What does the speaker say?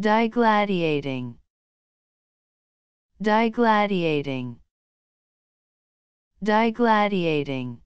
Digladiating. Digladiating. Digladiating.